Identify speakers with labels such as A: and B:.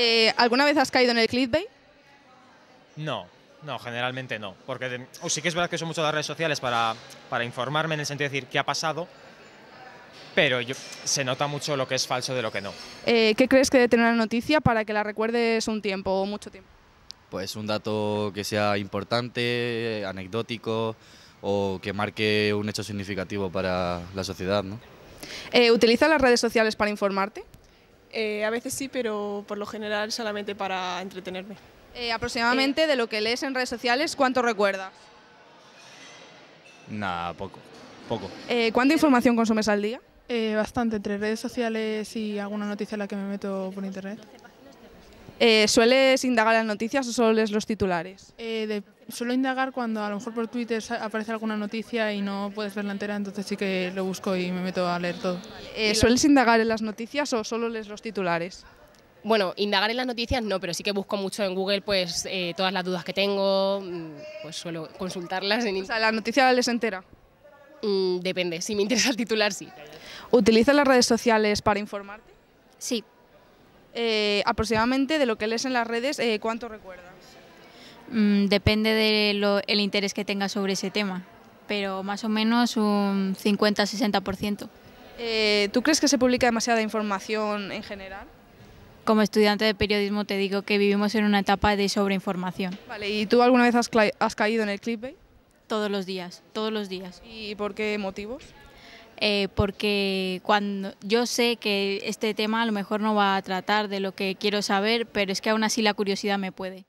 A: Eh, ¿Alguna vez has caído en el clickbait?
B: No, no, generalmente no. Porque sí que es verdad que son mucho las redes sociales para, informarme en el sentido de decir qué ha pasado, pero se nota mucho lo que es falso de lo que no.
A: Eh, ¿Qué crees que debe tener la noticia para que la recuerdes un tiempo o mucho tiempo?
B: Pues un dato que sea importante,
A: anecdótico o que marque un hecho significativo para la sociedad, ¿no? Eh, ¿Utiliza las redes sociales para informarte?
B: Eh, a veces sí, pero por lo general solamente para entretenerme.
A: Eh, aproximadamente eh, de lo que lees en redes sociales, ¿cuánto recuerdas?
C: Nada, poco. poco.
B: Eh, ¿Cuánta información consumes al día? bastante, entre redes sociales y alguna noticia en la que me meto por internet.
A: Eh, ¿Sueles indagar en las noticias o solo lees los titulares?
B: Eh, suelo indagar cuando a lo mejor por Twitter aparece alguna noticia y no puedes verla entera, entonces sí que lo busco y me meto a leer todo. Eh, ¿Sueles indagar en las noticias o solo lees los titulares? Bueno, indagar
A: en las noticias no, pero sí que busco mucho en Google pues eh, todas las dudas que tengo, mm, pues suelo consultarlas. En... O ¿la noticia la entera? Mm, depende, si me interesa el titular sí. ¿Utilizas las redes sociales para informarte? Sí. Eh, aproximadamente de lo que lees en las redes, eh, ¿cuánto recuerdas?
C: Mm, depende del interés que tengas sobre ese tema, pero más o menos un 50-60%.
A: Eh, ¿Tú crees que
C: se publica demasiada información en general? Como estudiante de periodismo te digo que vivimos en una etapa de sobreinformación. Vale, ¿y tú alguna vez has, has caído en el clickbait? Todos los días, todos los días. ¿Y por qué motivos? Eh, porque cuando yo sé que este tema a lo mejor no va a tratar de lo que quiero saber, pero es que aún así la curiosidad me puede.